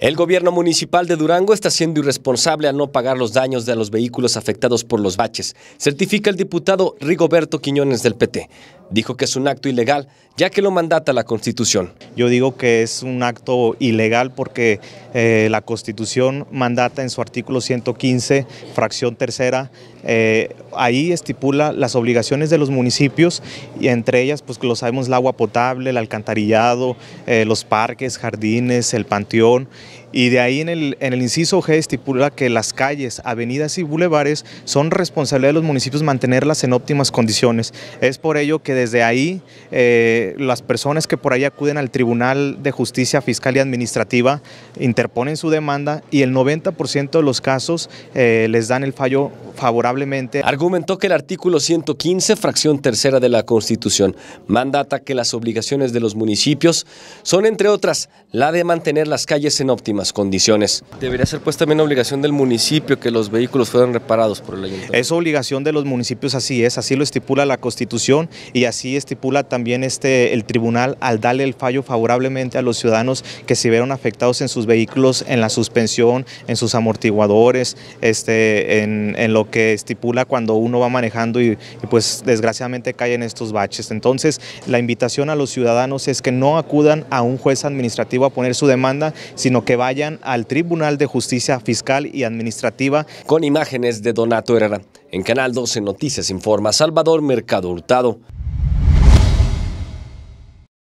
El gobierno municipal de Durango está siendo irresponsable al no pagar los daños de los vehículos afectados por los baches, certifica el diputado Rigoberto Quiñones del PT. Dijo que es un acto ilegal, ya que lo mandata la Constitución. Yo digo que es un acto ilegal porque eh, la Constitución mandata en su artículo 115, fracción tercera, eh, ahí estipula las obligaciones de los municipios y entre ellas, pues lo sabemos, el agua potable, el alcantarillado, eh, los parques, jardines, el panteón y de ahí en el, inciso G estipula que las calles, avenidas y bulevares son responsabilidad de los municipios mantenerlas en óptimas condiciones. Es por ello que desde ahí eh, las personas que por ahí acuden al Tribunal de Justicia Fiscal y Administrativa interponen su demanda y el 90% de los casos eh, les dan el fallo favorablemente. Argumentó que el artículo 115, fracción tercera de la Constitución, mandata que las obligaciones de los municipios son, entre otras, la de mantener las calles en óptimas condiciones. Debería ser pues también obligación del municipio que los vehículos fueran reparados por el ayuntamiento. Es obligación de los municipios, así es, así lo estipula la Constitución y así estipula también este, el tribunal al darle el fallo favorablemente a los ciudadanos que se vieron afectados en sus vehículos, en la suspensión, en sus amortiguadores, este, en, en lo que estipula cuando uno va manejando y, y pues desgraciadamente cae en estos baches. Entonces la invitación a los ciudadanos es que no acudan a un juez administrativo a poner su demanda, sino que vayan al Tribunal de Justicia Fiscal y Administrativa. Con imágenes de Donato Herrera, en Canal 12 Noticias Informa Salvador Mercado Hurtado.